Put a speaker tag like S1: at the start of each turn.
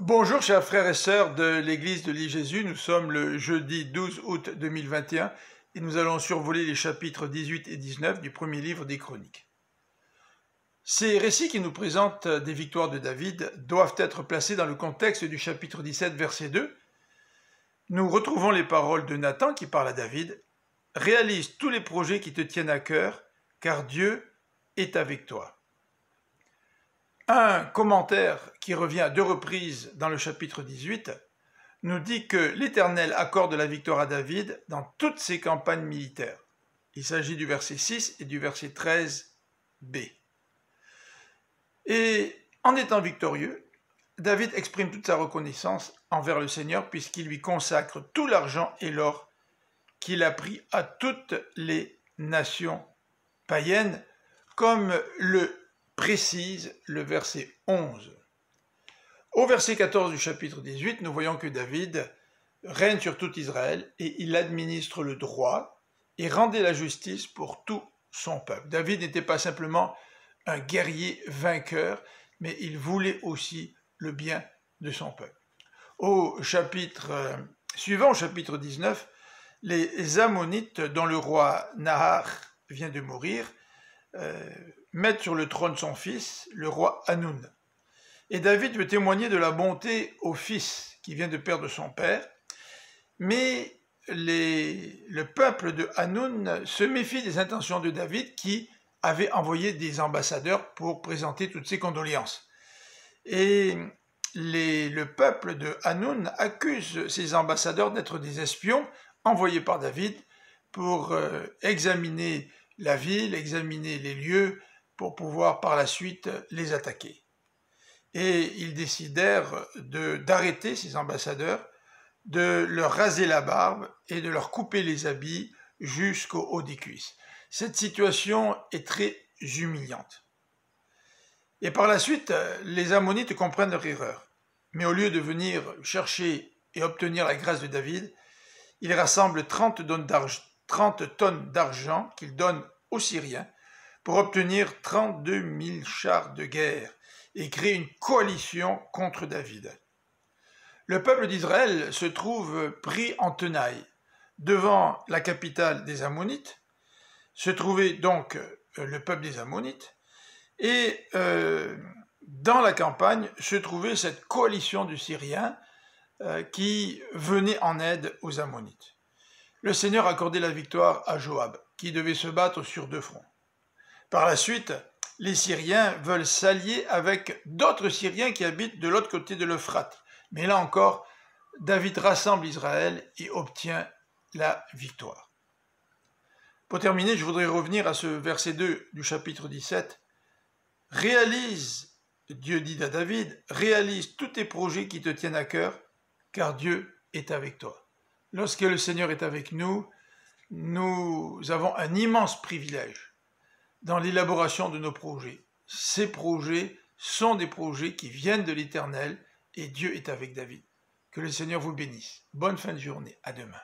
S1: Bonjour chers frères et sœurs de l'Église de l'île Jésus, nous sommes le jeudi 12 août 2021 et nous allons survoler les chapitres 18 et 19 du premier livre des Chroniques. Ces récits qui nous présentent des victoires de David doivent être placés dans le contexte du chapitre 17 verset 2. Nous retrouvons les paroles de Nathan qui parle à David, Réalise tous les projets qui te tiennent à cœur, car Dieu est avec toi. Un commentaire qui revient à deux reprises dans le chapitre 18, nous dit que l'Éternel accorde la victoire à David dans toutes ses campagnes militaires. Il s'agit du verset 6 et du verset 13b. Et en étant victorieux, David exprime toute sa reconnaissance envers le Seigneur puisqu'il lui consacre tout l'argent et l'or qu'il a pris à toutes les nations païennes, comme le précise le verset 11. Au verset 14 du chapitre 18, nous voyons que David règne sur tout Israël et il administre le droit et rendait la justice pour tout son peuple. David n'était pas simplement un guerrier vainqueur, mais il voulait aussi le bien de son peuple. Au chapitre euh, suivant, au chapitre 19, les Ammonites, dont le roi Nahar vient de mourir, euh, mettent sur le trône son fils, le roi Hanoun. Et David veut témoigner de la bonté au fils qui vient de perdre son père. Mais le peuple de Hanoun se méfie des intentions de David qui avait envoyé des ambassadeurs pour présenter toutes ses condoléances. Et le peuple de Hanoun accuse ces ambassadeurs d'être des espions envoyés par David pour euh, examiner la ville, examiner les lieux, pour pouvoir par la suite les attaquer et ils décidèrent d'arrêter ces ambassadeurs, de leur raser la barbe et de leur couper les habits jusqu'au haut des cuisses. Cette situation est très humiliante. Et par la suite, les Ammonites comprennent leur erreur. Mais au lieu de venir chercher et obtenir la grâce de David, ils rassemblent 30 tonnes d'argent qu'ils donnent aux Syriens pour obtenir 32 mille chars de guerre et crée une coalition contre David. Le peuple d'Israël se trouve pris en tenaille devant la capitale des Ammonites, se trouvait donc euh, le peuple des Ammonites, et euh, dans la campagne se trouvait cette coalition du Syrien euh, qui venait en aide aux Ammonites. Le Seigneur accordait la victoire à Joab, qui devait se battre sur deux fronts. Par la suite, les Syriens veulent s'allier avec d'autres Syriens qui habitent de l'autre côté de l'Euphrate. Mais là encore, David rassemble Israël et obtient la victoire. Pour terminer, je voudrais revenir à ce verset 2 du chapitre 17. Réalise, Dieu dit à David, réalise tous tes projets qui te tiennent à cœur, car Dieu est avec toi. Lorsque le Seigneur est avec nous, nous avons un immense privilège dans l'élaboration de nos projets. Ces projets sont des projets qui viennent de l'Éternel et Dieu est avec David. Que le Seigneur vous bénisse. Bonne fin de journée. À demain.